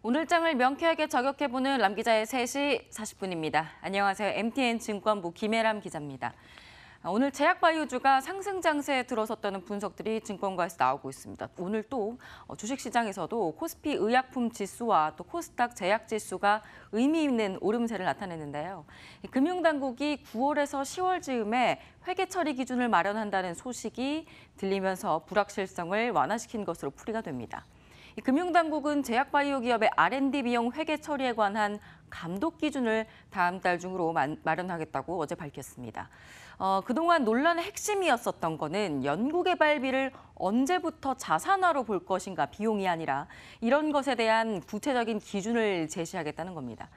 오늘장을 명쾌하게 저격해보는 람 기자의 3시 40분입니다. 안녕하세요. MTN 증권부 김혜람 기자입니다. 오늘 제약바이오주가 상승 장세에 들어섰다는 분석들이 증권가에서 나오고 있습니다. 오늘 또 어, 주식시장에서도 코스피 의약품 지수와 또 코스닥 제약 지수가 의미 있는 오름세를 나타냈는데요. 금융당국이 9월에서 10월 즈음에 회계 처리 기준을 마련한다는 소식이 들리면서 불확실성을 완화시킨 것으로 풀이가 됩니다. 금융당국은 제약바이오 기업의 R&D 비용 회계 처리에 관한 감독 기준을 다음 달 중으로 마련하겠다고 어제 밝혔습니다. 어, 그동안 논란의 핵심이었었던 거는 연구개발비를 언제부터 자산화로 볼 것인가 비용이 아니라 이런 것에 대한 구체적인 기준을 제시하겠다는 겁니다.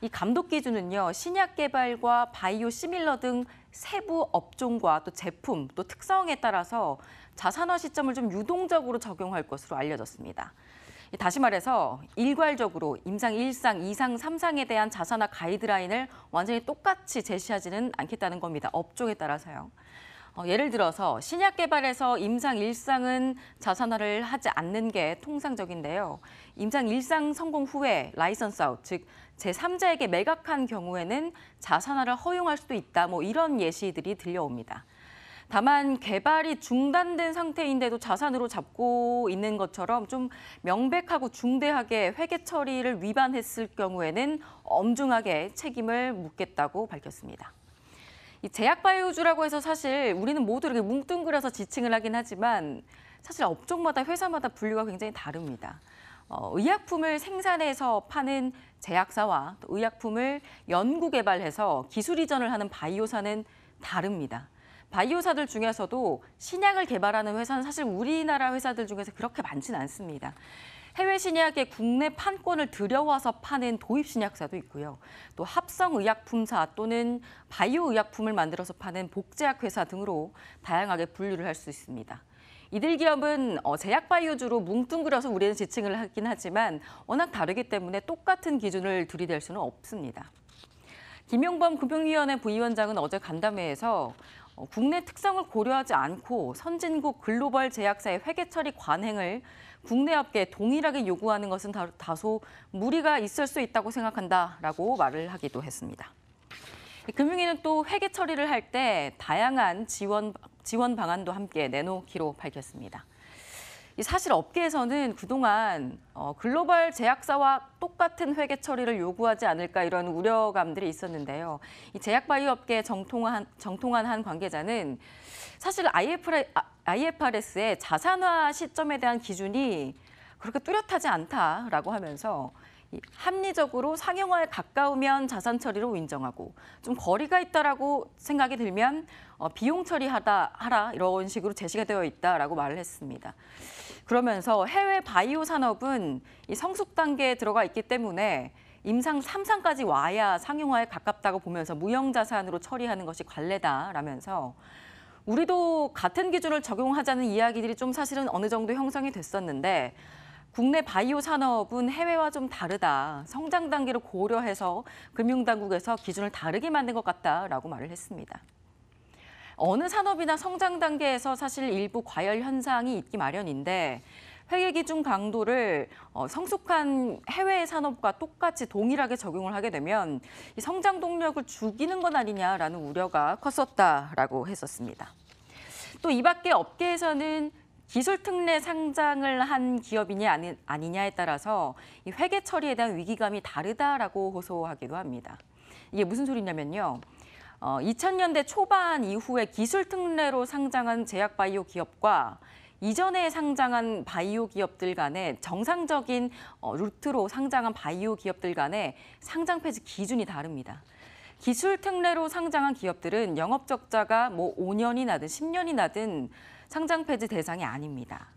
이 감독 기준은요, 신약 개발과 바이오 시밀러 등 세부 업종과 또 제품, 또 특성에 따라서 자산화 시점을 좀 유동적으로 적용할 것으로 알려졌습니다. 다시 말해서 일괄적으로 임상 1상, 2상, 3상에 대한 자산화 가이드라인을 완전히 똑같이 제시하지는 않겠다는 겁니다. 업종에 따라서요. 어, 예를 들어서 신약 개발에서 임상 일상은 자산화를 하지 않는 게 통상적인데요. 임상 일상 성공 후에 라이선스 아웃, 즉 제3자에게 매각한 경우에는 자산화를 허용할 수도 있다. 뭐 이런 예시들이 들려옵니다. 다만 개발이 중단된 상태인데도 자산으로 잡고 있는 것처럼 좀 명백하고 중대하게 회계 처리를 위반했을 경우에는 엄중하게 책임을 묻겠다고 밝혔습니다. 이 제약 바이오주라고 해서 사실 우리는 모두 이렇게 뭉뚱그려서 지칭을 하긴 하지만 사실 업종마다 회사마다 분류가 굉장히 다릅니다. 어, 의약품을 생산해서 파는 제약사와 또 의약품을 연구 개발해서 기술 이전을 하는 바이오사는 다릅니다. 바이오사들 중에서도 신약을 개발하는 회사는 사실 우리나라 회사들 중에서 그렇게 많지는 않습니다. 해외 신약에 국내 판권을 들여와서 파는 도입 신약사도 있고요. 또 합성의약품사 또는 바이오의약품을 만들어서 파는 복제약 회사 등으로 다양하게 분류를 할 수 있습니다. 이들 기업은 어, 제약 바이오주로 뭉뚱그려서 우리는 지칭을 하긴 하지만 워낙 다르기 때문에 똑같은 기준을 들이댈 수는 없습니다. 김용범 금융위원회 부위원장은 어제 간담회에서 어, 국내 특성을 고려하지 않고 선진국 글로벌 제약사의 회계 처리 관행을 국내 업계에 동일하게 요구하는 것은 다소 무리가 있을 수 있다고 생각한다라고 말을 하기도 했습니다. 금융위는 또 회계 처리를 할 때 다양한 지원, 지원 방안도 함께 내놓기로 밝혔습니다. 사실 업계에서는 그동안 어, 글로벌 제약사와 똑같은 회계 처리를 요구하지 않을까 이런 우려감들이 있었는데요. 이 제약 바이오 업계 정통한 정통한 한 관계자는 사실 IFRS의 아, 자산화 시점에 대한 기준이 그렇게 뚜렷하지 않다라고 하면서 합리적으로 상용화에 가까우면 자산 처리로 인정하고 좀 거리가 있다라고 생각이 들면 어, 비용 처리하다 하라 이런 식으로 제시가 되어 있다라고 말을 했습니다. 그러면서 해외 바이오 산업은 이 성숙 단계에 들어가 있기 때문에 임상 3상까지 와야 상용화에 가깝다고 보면서 무형 자산으로 처리하는 것이 관례다라면서 우리도 같은 기준을 적용하자는 이야기들이 좀 사실은 어느 정도 형성이 됐었는데 국내 바이오 산업은 해외와 좀 다르다. 성장 단계를 고려해서 금융당국에서 기준을 다르게 만든 것 같다라고 말을 했습니다. 어느 산업이나 성장 단계에서 사실 일부 과열 현상이 있기 마련인데 회계 기준 강도를 어, 성숙한 해외 산업과 똑같이 동일하게 적용을 하게 되면 성장 동력을 죽이는 건 아니냐라는 우려가 컸었다라고 했었습니다. 또 이 밖에 업계에서는 기술 특례 상장을 한 기업이냐 아니, 아니냐에 따라서 이 회계 처리에 대한 위기감이 다르다라고 호소하기도 합니다. 이게 무슨 소리냐면요. 어, 2000년대 초반 이후에 기술 특례로 상장한 제약 바이오 기업과 이전에 상장한 바이오 기업들 간의 정상적인 어, 루트로 상장한 바이오 기업들 간의 상장 폐지 기준이 다릅니다. 기술 특례로 상장한 기업들은 영업 적자가 뭐 5년이 나든 10년이 나든 상장 폐지 대상이 아닙니다.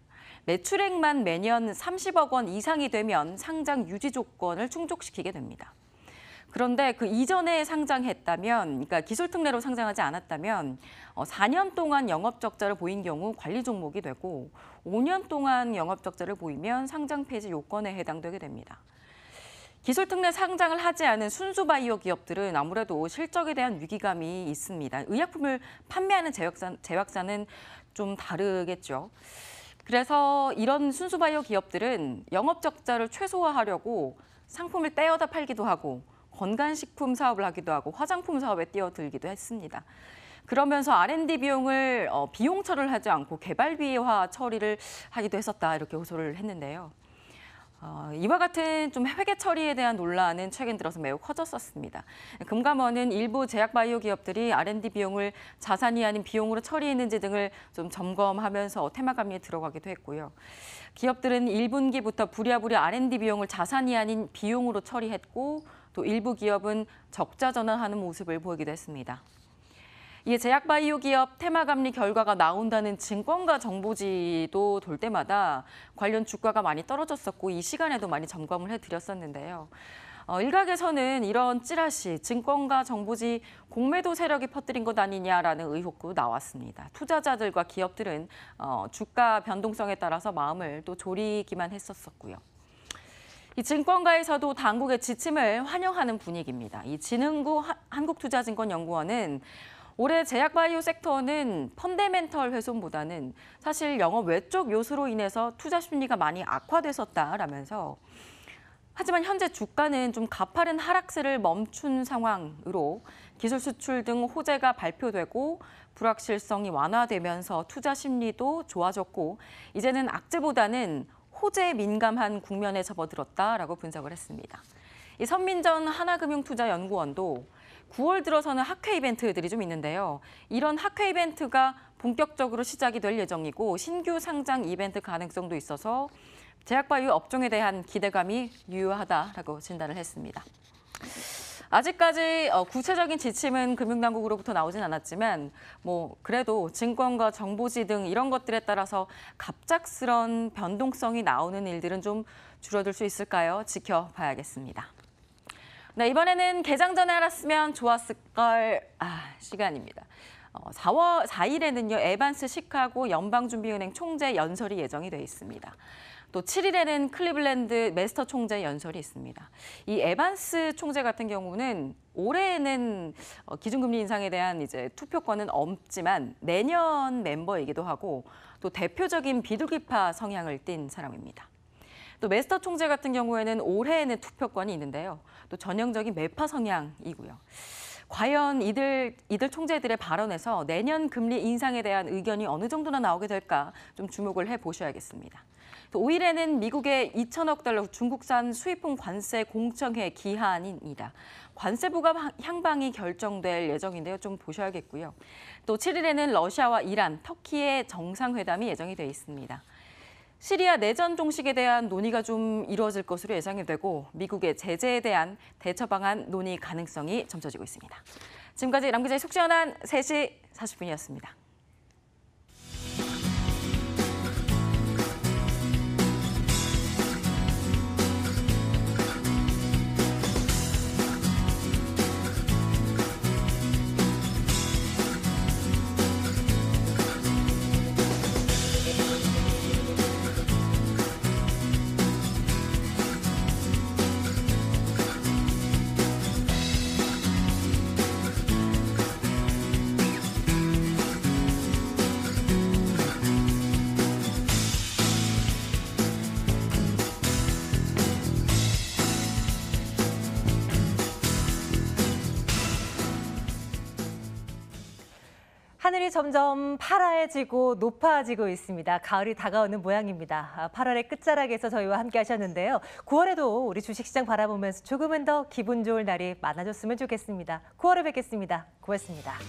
매출액만 매년 30억 원 이상이 되면 상장 유지 조건을 충족시키게 됩니다. 그런데 그 이전에 상장했다면, 그러니까 기술특례로 상장하지 않았다면 4년 어, 동안 영업적자를 보인 경우 관리 종목이 되고 5년 동안 영업적자를 보이면 상장 폐지 요건에 해당되게 됩니다. 기술특례 상장을 하지 않은 순수바이오 기업들은 아무래도 실적에 대한 위기감이 있습니다. 의약품을 판매하는 제약사, 는좀 다르겠죠. 그래서 이런 순수바이오 기업들은 영업 적자를 최소화하려고 상품을 떼어다 팔기도 하고 건강식품 사업을 하기도 하고 화장품 사업에 뛰어들기도 했습니다. 그러면서 R&D 비용을 어, 비용 처리를 하지 않고 개발비화 처리를 하기도 했었다 이렇게 호소를 했는데요. 어, 이와 같은 좀 회계 처리에 대한 논란은 최근 들어서 매우 커졌었습니다. 금감원은 일부 제약바이오 기업들이 R&D 비용을 자산이 아닌 비용으로 처리했는지 등을 좀 점검하면서 테마감리에 들어가기도 했고요. 기업들은 1분기부터 부랴부랴 R&D 비용을 자산이 아닌 비용으로 처리했고 또 일부 기업은 적자 전환하는 모습을 보이기도 했습니다. 이 제약바이오 기업 테마감리 결과가 나온다는 증권가 정보지도 돌 때마다 관련 주가가 많이 떨어졌었고 이 시간에도 많이 점검을 해드렸었는데요. 어, 일각에서는 이런 찌라시, 증권가 정보지 공매도 세력이 퍼뜨린 것 아니냐라는 의혹도 나왔습니다. 투자자들과 기업들은 어, 주가 변동성에 따라서 마음을 또 졸이기만 했었었고요. 이 증권가에서도 당국의 지침을 환영하는 분위기입니다. 이 진흥구 한국투자증권연구원은 올해 제약바이오 섹터는 펀데멘털 훼손보다는 사실 영업 외적 요소로 인해서 투자 심리가 많이 악화됐었다라면서 하지만 현재 주가는 좀 가파른 하락세를 멈춘 상황으로 기술 수출 등 호재가 발표되고 불확실성이 완화되면서 투자 심리도 좋아졌고 이제는 악재보다는 호재에 민감한 국면에 접어들었다라고 분석을 했습니다. 이 선민전 하나금융투자연구원도 9월 들어서는 학회 이벤트들이 좀 있는데요. 이런 학회 이벤트가 본격적으로 시작이 될 예정이고 신규 상장 이벤트 가능성도 있어서 제약바이오 업종에 대한 기대감이 유효하다라고 진단을 했습니다. 아직까지 어, 구체적인 지침은 금융당국으로부터 나오진 않았지만 뭐 그래도 증권과 정보지 등 이런 것들에 따라서 갑작스런 변동성이 나오는 일들은 좀 줄어들 수 있을까요? 지켜봐야겠습니다. 네, 이번에는 개장 전에 알았으면 좋았을 걸 아, 시간입니다. 어, 4월 4일에는요 에반스 시카고 연방준비은행 총재 연설이 예정이 돼 있습니다. 또 7일에는 클리블랜드 메스터 총재 연설이 있습니다. 이 에반스 총재 같은 경우는 올해에는 어, 기준금리 인상에 대한 이제 투표권은 없지만 내년 멤버이기도 하고 또 대표적인 비둘기파 성향을 띤 사람입니다. 또 메스터 총재 같은 경우에는 올해에는 투표권이 있는데요. 또 전형적인 매파 성향이고요. 과연 이들 이들 총재들의 발언에서 내년 금리 인상에 대한 의견이 어느 정도나 나오게 될까 좀 주목을 해 보셔야겠습니다. 또 5일에는 미국의 2천억 달러 중국산 수입품 관세 공청회 기한입니다. 관세 부과 향방이 결정될 예정인데요. 좀 보셔야겠고요. 또 7일에는 러시아와 이란, 터키의 정상회담이 예정이 돼 있습니다. 시리아 내전 종식에 대한 논의가 좀 이루어질 것으로 예상이 되고 미국의 제재에 대한 대처 방안 논의 가능성이 점쳐지고 있습니다. 지금까지 남 기자의 속 시원한 3시 40분이었습니다. 하늘이 점점 파라해지고 높아지고 있습니다. 가을이 다가오는 모양입니다. 8월의 아, 끝자락에서 저희와 함께 하셨는데요. 9월에도 우리 주식시장 바라보면서 조금은 더 기분 좋을 날이 많아졌으면 좋겠습니다. 9월에 뵙겠습니다. 고맙습니다.